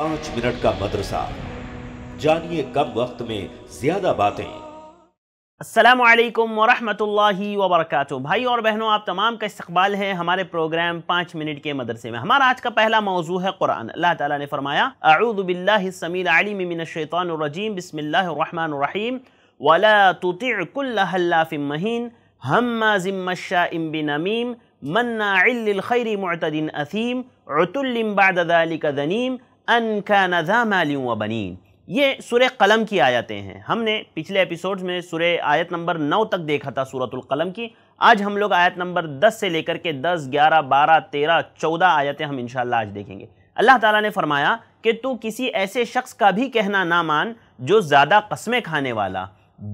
पांच मिनट का मदरसा जानिए कम वक्त में ज्यादा बातें असलकम वरहमतुल्लाहि वबरकatuh भाई और बहनों आप तमाम का इस्तबाल है हमारे प्रोग्राम पाँच मिनट के मदरसे में हमारा आज का पहला मौजू है कुरान अल्लाह ताला ने फरमाया अऊदबिल्लामीमिनशैतरजीम बसमीम वला तुतिकुल्लाफ़िम महीन हम्मा ज़िम्मशा इम्बिनमीम मन्नाखैर मतदिन असीम रतुल्लिम बादलिक दनीम अन का नज़ाम व बनीन ये सुर कलम की आयतें हैं हमने पिछले एपिसोड्स में सुर आयत नंबर नौ तक देखा था सूरतुल कलम की आज हम लोग आयत नंबर दस से लेकर के दस ग्यारह बारह तेरह चौदह आयतें हम इंशाल्लाह आज देखेंगे अल्लाह ताला ने फरमाया कि तू किसी ऐसे शख्स का भी कहना ना मान जो ज़्यादा कस्में खाने वाला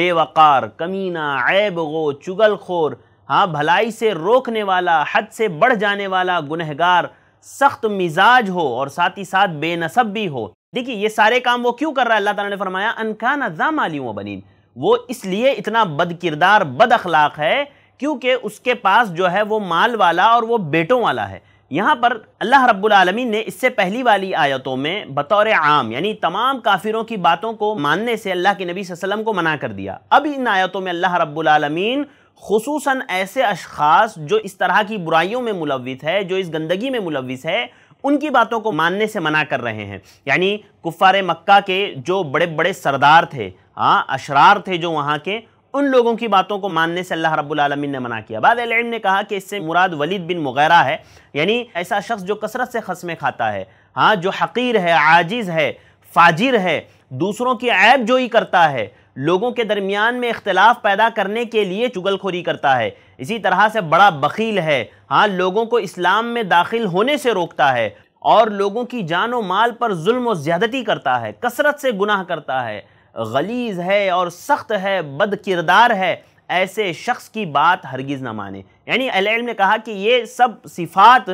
बेवकार कमीना ऐब गो चुगलखोर हाँ भलाई से रोकने वाला हद से बढ़ जाने वाला गुनहगार सख्त मिजाज हो और साथ ही साथ बेनसब भी हो देखिए ये सारे काम वो क्यों कर रहा है अल्लाह ताला ने फरमाया अनकान अजाम माली व बनीन वो इसलिए इतना बद किरदार बद अखलाक है क्योंकि उसके पास जो है वो माल वाला और वो बेटों वाला है यहाँ पर अल्लाह रब्बुल आलमीन ने इससे पहली वाली आयतों में बतौर आम यानी तमाम काफिरों की बातों को मानने से अल्लाह के नबी वसल्लम को मना कर दिया अब इन आयतों में अल्लाह रब्बुल आलमीन खसूस ऐसे अशास जो इस तरह की बुराइयों में मुलविस है जो इस गंदगी में मुलविस है उनकी बातों को मानने से मना कर रहे हैं यानी कुफ़ार मक्का के जो बड़े बड़े सरदार थे हाँ अशरार थे जो वहाँ के उन लोगों की बातों को मानने से अल्लाह रब्लम ने मना किया बाद ने कहा कि इससे मुराद वलीद बिन मुगैरा है यानी ऐसा शख्स जो कसरत से खसमें खाता है हाँ जो हकीर है आजिज़ है फाजिर है दूसरों की ऐब जोई करता है लोगों के दरमियान में इख्तलाफ पैदा करने के लिए चुगलखोरी करता है इसी तरह से बड़ा बकील है हाँ लोगों को इस्लाम में दाखिल होने से रोकता है और लोगों की जान व माल पर जुल्म ज्यादती करता है कसरत से गुनाह करता है गलीज़ है और सख्त है बद किरदार है ऐसे शख्स की बात हरगिज़ ना माने यानी अलम ने कहा कि ये सब सिफ़ात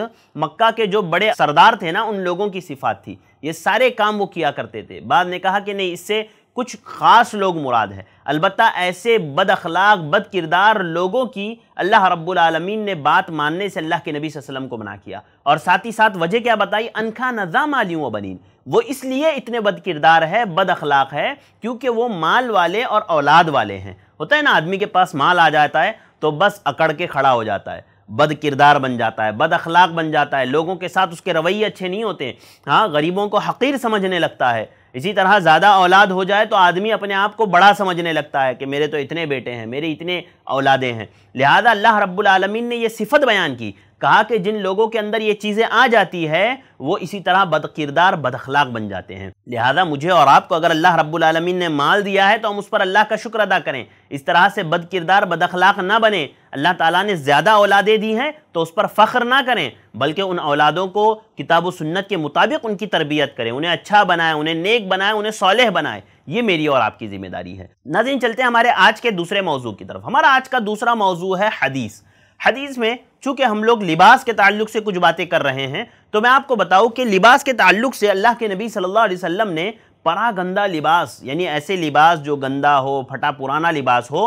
मक्का के जो बड़े सरदार थे ना उन लोगों की सिफ़ात थी ये सारे काम वो किया करते थे बाद ने कहा कि नहीं इससे कुछ ख़ास लोग मुराद हैं अलबत् ऐसे बद अखलाक बद किरदार लोगों की अल्लाह रब्बुलमीन ने बात मानने से अल्लाह के नबी वसल्लम को मना किया और साथ ही साथ वजह क्या बताई अनखा नज़ा माली व बनीन वो इसलिए इतने बद किरदार है बद अखलाक है क्योंकि वो माल वाले और औलाद वाले हैं होता है ना आदमी के पास माल आ जाता है तो बस अकड़ के खड़ा हो जाता है बद किरदार बन जाता है बद अखलाक बन जाता है लोगों के साथ उसके रवैये अच्छे नहीं होते हाँ गरीबों को हकीर समझने लगता है इसी तरह ज़्यादा औलाद हो जाए तो आदमी अपने आप को बड़ा समझने लगता है कि मेरे तो इतने बेटे हैं मेरे इतने औलादे हैं लिहाजा अल्लाह रब्बुल आलमीन ने यह सिफत बयान की कहा कि जिन लोगों के अंदर ये चीज़ें आ जाती है वो इसी तरह बद किरदार बदखलाक बन जाते हैं लिहाजा मुझे और आपको अगर अल्लाह रब्बुल ने माल दिया है तो हम उस पर अल्लाह का शुक्र अदा करें इस तरह से बदकिरदार बदखलाक ना बने अल्लाह ताला ने ज़्यादा औलादें दी हैं तो उस पर फ़ख्र ना करें बल्कि उन औलादों को किताब सुन्नत के मुताबिक उनकी तरबियत करें उन्हें अच्छा बनाएं उन्हें नेक बनाएं उन्हें सोलह बनाएं ये मेरी और आपकी ज़िम्मेदारी है नाजिन चलते हैं हमारे आज के दूसरे मौजू की तरफ हमारा आज का दूसरा मौजू है हदीस हदीस में चूंकि हम लोग लिबास के ताल्लुक से कुछ बातें कर रहे हैं तो मैं आपको बताऊं कि लिबास के ताल्लुक से अल्लाह के नबी सल्लल्लाहु अलैहि वसल्लम ने परा गंदा लिबास यानी ऐसे लिबास जो गंदा हो फटा पुराना लिबास हो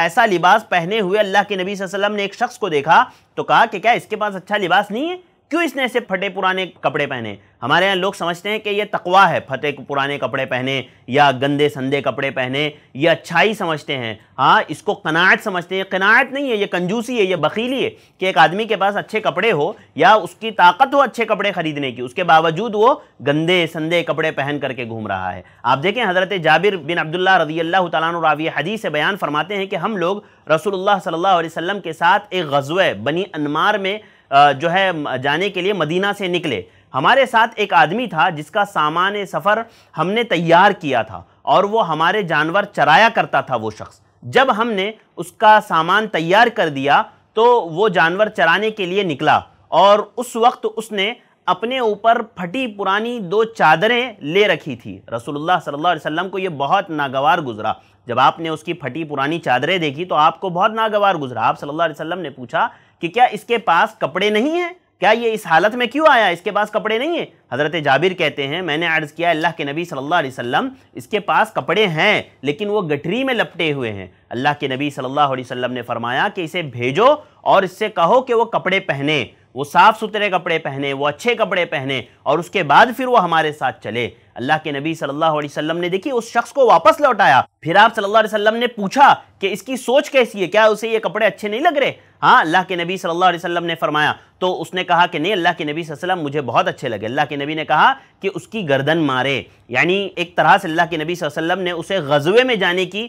ऐसा लिबास पहने हुए अल्लाह के नबी वसल्लम ने एक शख्स को देखा तो कहा कि क्या इसके पास अच्छा लिबास नहीं है क्यों इसने ऐसे फटे पुराने कपड़े पहने हमारे यहाँ लोग समझते हैं कि ये तकवा है फटे पुराने कपड़े पहने या गंदे संदे कपड़े पहने ये अच्छाई समझते हैं हाँ इसको कनायत समझते हैं कनायत नहीं है ये कंजूसी है ये बकीली है कि एक आदमी के पास अच्छे कपड़े हो या उसकी ताकत हो अच्छे कपड़े ख़रीदने की उसके बावजूद वो गंदे संदे कपड़े पहन करके घूम रहा है आप देखें हज़रत जाबिर बिन अब्दुल्ला रजी अल्लाह तवी हदी से बयान फरमाते हैं कि हम लोग रसूल सल्ला अलैहि के साथ एक गजवे बनी अनमार में जो है जाने के लिए मदीना से निकले हमारे साथ एक आदमी था जिसका सामान सफ़र हमने तैयार किया था और वो हमारे जानवर चराया करता था वो शख्स जब हमने उसका सामान तैयार कर दिया तो वो जानवर चराने के लिए निकला और उस वक्त उसने अपने ऊपर फटी पुरानी दो चादरें ले रखी थी रसूलुल्लाह सल्लल्लाहु अलैहि वसल्लम को यह बहुत नागवार गुजरा जब आपने उसकी फटी पुरानी चादरें देखी तो आपको बहुत नागवार गुजरा आप सल्लल्लाहु अलैहि वसल्लम ने पूछा कि क्या इसके पास कपड़े नहीं हैं क्या ये इस हालत में क्यों आया इसके पास कपड़े नहीं है हज़रत जाबिर कहते हैं मैंने अर्ज़ किया अल्लाह के नबी सल्लल्लाहु अलैहि वसल्लम इसके पास कपड़े हैं लेकिन वो गठरी में लपटे हुए हैं अल्लाह के नबी सल्लल्लाहु अलैहि वसल्लम ने फरमाया कि इसे भेजो और इससे कहो कि वो कपड़े पहने वो साफ़ सुथरे कपड़े पहने वो अच्छे कपड़े पहने और उसके बाद फिर वो हमारे साथ चले अल्लाह के नबी सल्लल्लाहु अलैहि वसल्लम ने देखिए उस शख्स को वापस लौटाया फिर आप सल्लल्लाहु अलैहि वसल्लम ने पूछा कि इसकी सोच कैसी है क्या उसे ये कपड़े अच्छे नहीं लग रहे हाँ अल्लाह के नबी सल्लल्लाहु अलैहि वसल्लम ने फरमाया तो उसने कहा कि नहीं अल्लाह के नबी वसल्लम मुझे बहुत अच्छे लगे अल्लाह के नबी ने कहा कि उसकी गर्दन मारे यानी एक तरह से अल्लाह के नबी वसल्लम ने उसे गजवे में जाने की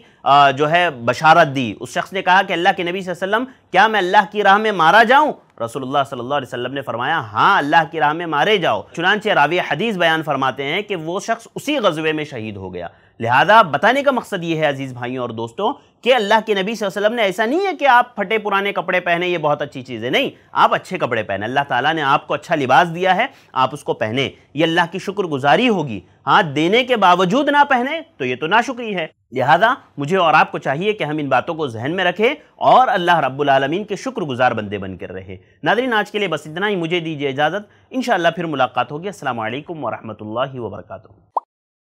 जो है बशारत दी उस शख्स ने कहा कि अल्लाह के नबी वसल्लम क्या मैं अल्लाह की राह में मारा जाऊँ रसूलुल्लाह सल्लल्लाहु अलैहि वसल्लम ने फरमाया हाँ अल्लाह की राह में मारे जाओ चुनानचे रावी हदीस बयान फरमाते हैं कि वो शख्स उसी गजवे में शहीद हो गया लिहाजा बताने का मकसद ये है अजीज़ भाइयों और दोस्तों कि अल्लाह के नबी वसल्लम ने ऐसा नहीं है कि आप फटे पुराने कपड़े पहने ये बहुत अच्छी चीज़ है नहीं आप अच्छे कपड़े पहने अल्लाह ताला ने आपको अच्छा लिबास दिया है आप उसको पहने ये अल्लाह की शुक्रगुजारी होगी हाँ देने के बावजूद ना पहने तो ये तो ना शुक्री है लिहाजा मुझे और आपको चाहिए कि हम इन बातों को जहन में रखें और अल्लाह रब्बालमीन के शुक्रगुजार बंदे बनकर रहे नादरीन आज के लिए बस इतना ही मुझे दीजिए इजाज़त इन फिर मुलाकात होगी असल वरहमल वर्का